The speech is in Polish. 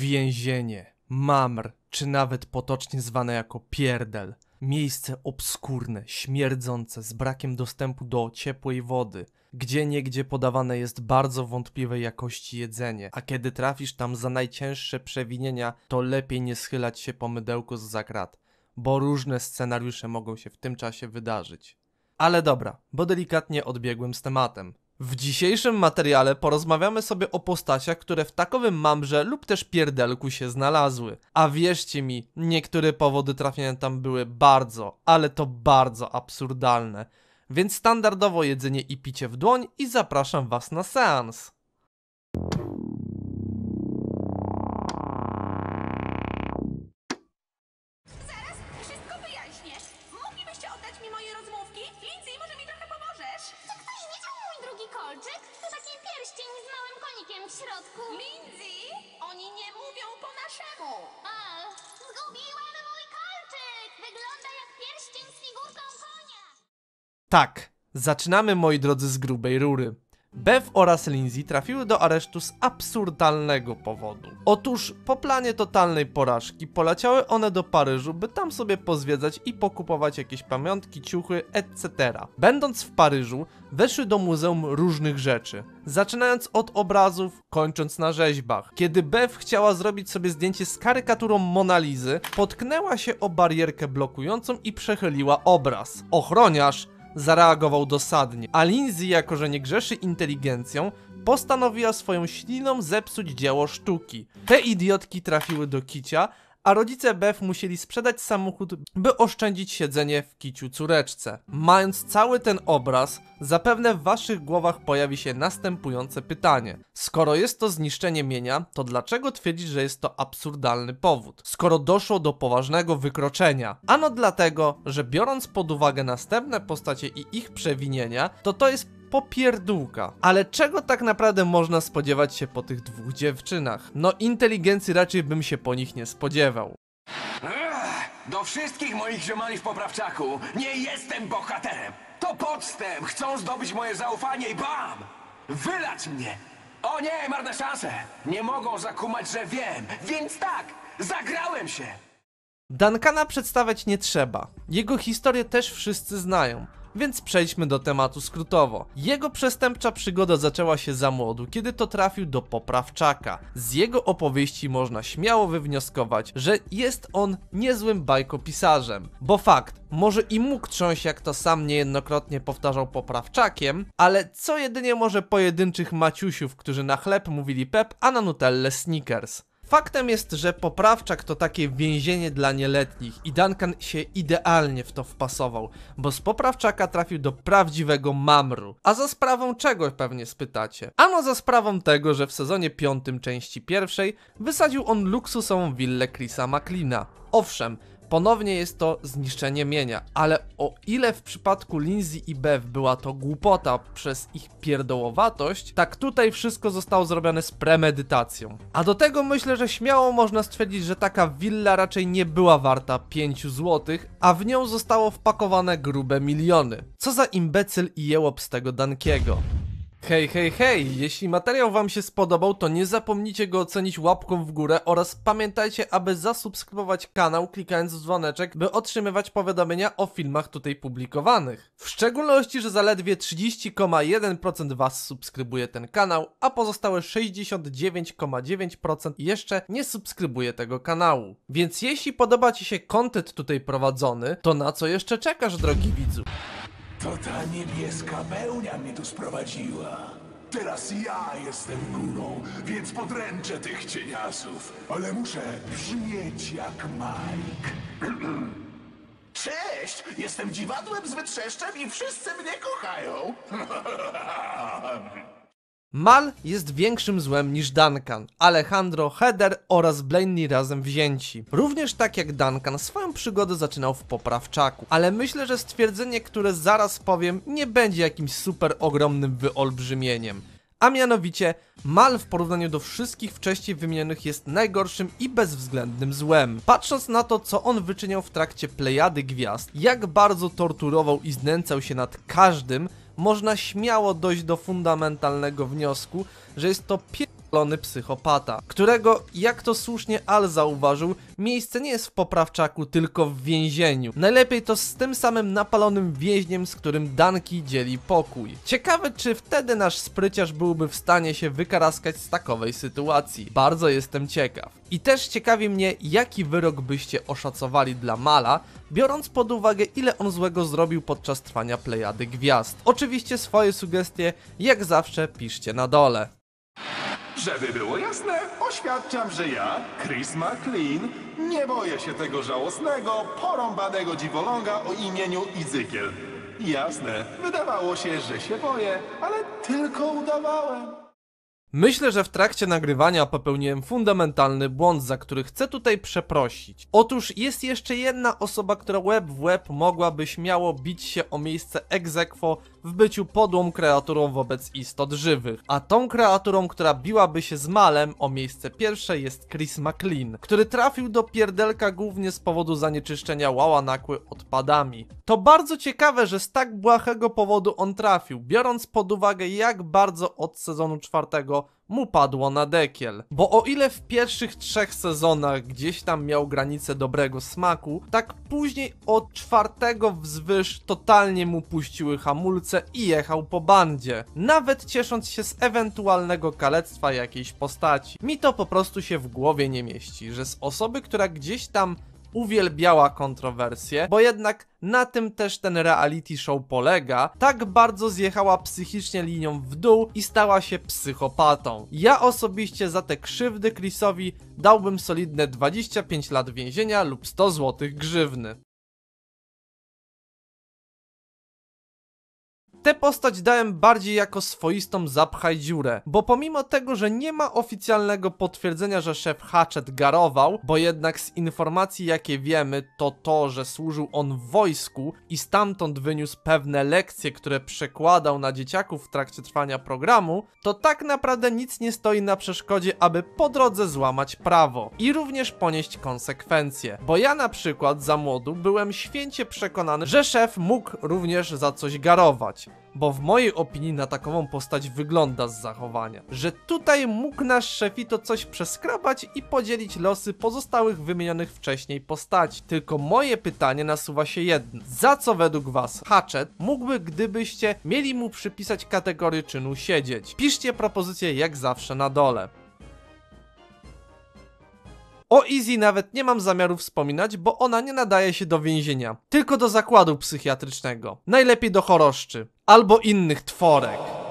Więzienie, mamr, czy nawet potocznie zwane jako pierdel. Miejsce obskurne, śmierdzące, z brakiem dostępu do ciepłej wody, gdzie niegdzie podawane jest bardzo wątpliwej jakości jedzenie, a kiedy trafisz tam za najcięższe przewinienia, to lepiej nie schylać się po mydełku z zakrat, bo różne scenariusze mogą się w tym czasie wydarzyć. Ale dobra, bo delikatnie odbiegłem z tematem. W dzisiejszym materiale porozmawiamy sobie o postaciach, które w takowym mamrze lub też pierdelku się znalazły. A wierzcie mi, niektóre powody trafienia tam były bardzo, ale to bardzo absurdalne. Więc standardowo jedzenie i picie w dłoń i zapraszam was na seans. naszemu! A, mój kolczyk! Wygląda jak pierścień z figurką konia! Tak, zaczynamy moi drodzy z grubej rury. Bev oraz Lindsay trafiły do aresztu z absurdalnego powodu. Otóż po planie totalnej porażki poleciały one do Paryżu, by tam sobie pozwiedzać i pokupować jakieś pamiątki, ciuchy, etc. Będąc w Paryżu, weszły do muzeum różnych rzeczy, zaczynając od obrazów, kończąc na rzeźbach. Kiedy Bev chciała zrobić sobie zdjęcie z karykaturą Monalizy, potknęła się o barierkę blokującą i przechyliła obraz. Ochroniarz zareagował dosadnie, a Lindsay, jako że nie grzeszy inteligencją, postanowiła swoją śliną zepsuć dzieło sztuki. Te idiotki trafiły do kicia, a rodzice Beth musieli sprzedać samochód, by oszczędzić siedzenie w kiciu córeczce. Mając cały ten obraz, zapewne w waszych głowach pojawi się następujące pytanie. Skoro jest to zniszczenie mienia, to dlaczego twierdzić, że jest to absurdalny powód? Skoro doszło do poważnego wykroczenia? Ano dlatego, że biorąc pod uwagę następne postacie i ich przewinienia, to to jest popierdółka. Ale czego tak naprawdę można spodziewać się po tych dwóch dziewczynach? No inteligencji raczej bym się po nich nie spodziewał. Do wszystkich moich ziomali w poprawczaku nie jestem bohaterem. To podstęp. Chcą zdobyć moje zaufanie i bam! Wylać mnie! O nie, marne szanse! Nie mogą zakumać, że wiem, więc tak, zagrałem się! Duncana przedstawiać nie trzeba. Jego historię też wszyscy znają więc przejdźmy do tematu skrótowo. Jego przestępcza przygoda zaczęła się za młodu, kiedy to trafił do poprawczaka. Z jego opowieści można śmiało wywnioskować, że jest on niezłym bajkopisarzem. Bo fakt, może i mógł trząść, jak to sam niejednokrotnie powtarzał poprawczakiem, ale co jedynie może pojedynczych maciusiów, którzy na chleb mówili pep, a na nutelle sneakers. Faktem jest, że poprawczak to takie więzienie dla nieletnich i Duncan się idealnie w to wpasował, bo z poprawczaka trafił do prawdziwego mamru. A za sprawą czego pewnie spytacie? Ano za sprawą tego, że w sezonie piątym części pierwszej wysadził on luksusową willę Chrisa McLeana. Owszem, Ponownie jest to zniszczenie mienia, ale o ile w przypadku Lindsay i Bev była to głupota przez ich pierdołowatość, tak tutaj wszystko zostało zrobione z premedytacją. A do tego myślę, że śmiało można stwierdzić, że taka willa raczej nie była warta 5 zł, a w nią zostało wpakowane grube miliony. Co za imbecyl i jełop z tego Dankiego. Hej, hej, hej! Jeśli materiał Wam się spodobał, to nie zapomnijcie go ocenić łapką w górę oraz pamiętajcie, aby zasubskrybować kanał klikając w dzwoneczek, by otrzymywać powiadomienia o filmach tutaj publikowanych. W szczególności, że zaledwie 30,1% Was subskrybuje ten kanał, a pozostałe 69,9% jeszcze nie subskrybuje tego kanału. Więc jeśli podoba Ci się kontent tutaj prowadzony, to na co jeszcze czekasz, drogi widzu? To ta niebieska pełnia mnie tu sprowadziła. Teraz ja jestem górą, więc podręczę tych cieniasów. Ale muszę brzmieć jak Mike. Cześć! Jestem dziwadłem z wytrzeszczem i wszyscy mnie kochają. Mal jest większym złem niż Duncan, Alejandro, Heather oraz Blaney razem wzięci. Również tak jak Duncan swoją przygodę zaczynał w poprawczaku, ale myślę, że stwierdzenie, które zaraz powiem nie będzie jakimś super ogromnym wyolbrzymieniem. A mianowicie, Mal w porównaniu do wszystkich wcześniej wymienionych jest najgorszym i bezwzględnym złem. Patrząc na to, co on wyczyniał w trakcie Plejady Gwiazd, jak bardzo torturował i znęcał się nad każdym, można śmiało dojść do fundamentalnego wniosku, że jest to pie pierdolony psychopata, którego, jak to słusznie Al zauważył, miejsce nie jest w poprawczaku, tylko w więzieniu. Najlepiej to z tym samym napalonym więźniem, z którym Danki dzieli pokój. Ciekawe, czy wtedy nasz spryciarz byłby w stanie się wykaraskać z takowej sytuacji. Bardzo jestem ciekaw. I też ciekawi mnie, jaki wyrok byście oszacowali dla Mala, biorąc pod uwagę, ile on złego zrobił podczas trwania plejady gwiazd. Oczywiście swoje sugestie, jak zawsze, piszcie na dole. Żeby było jasne, oświadczam, że ja, Chris McLean, nie boję się tego żałosnego, porąbanego dziwoląga o imieniu Izykiel. Jasne, wydawało się, że się boję, ale tylko udawałem. Myślę, że w trakcie nagrywania popełniłem fundamentalny błąd, za który chcę tutaj przeprosić. Otóż jest jeszcze jedna osoba, która łeb w łeb mogłaby śmiało bić się o miejsce ex aequo w byciu podłą kreaturą wobec istot żywych. A tą kreaturą, która biłaby się z Malem o miejsce pierwsze jest Chris McLean, który trafił do pierdelka głównie z powodu zanieczyszczenia nakły odpadami. To bardzo ciekawe, że z tak błahego powodu on trafił, biorąc pod uwagę jak bardzo od sezonu czwartego mu padło na dekiel. Bo o ile w pierwszych trzech sezonach gdzieś tam miał granicę dobrego smaku, tak później od czwartego wzwyż totalnie mu puściły hamulce i jechał po bandzie, nawet ciesząc się z ewentualnego kalectwa jakiejś postaci. Mi to po prostu się w głowie nie mieści, że z osoby, która gdzieś tam uwielbiała kontrowersje, bo jednak na tym też ten reality show polega. Tak bardzo zjechała psychicznie linią w dół i stała się psychopatą. Ja osobiście za te krzywdy Chrisowi dałbym solidne 25 lat więzienia lub 100 złotych grzywny. Tę postać dałem bardziej jako swoistą zapchaj dziurę, bo pomimo tego, że nie ma oficjalnego potwierdzenia, że szef Hatchet garował, bo jednak z informacji jakie wiemy, to to, że służył on w wojsku i stamtąd wyniósł pewne lekcje, które przekładał na dzieciaków w trakcie trwania programu, to tak naprawdę nic nie stoi na przeszkodzie, aby po drodze złamać prawo i również ponieść konsekwencje. Bo ja na przykład za młodu byłem święcie przekonany, że szef mógł również za coś garować bo w mojej opinii na takową postać wygląda z zachowania, że tutaj mógł nasz szefito coś przeskrabać i podzielić losy pozostałych wymienionych wcześniej postaci. Tylko moje pytanie nasuwa się jedno. Za co według was Hatchet mógłby, gdybyście mieli mu przypisać kategorię czynu siedzieć? Piszcie propozycje jak zawsze na dole. O Izzy nawet nie mam zamiaru wspominać, bo ona nie nadaje się do więzienia, tylko do zakładu psychiatrycznego. Najlepiej do choroszczy albo innych tworek.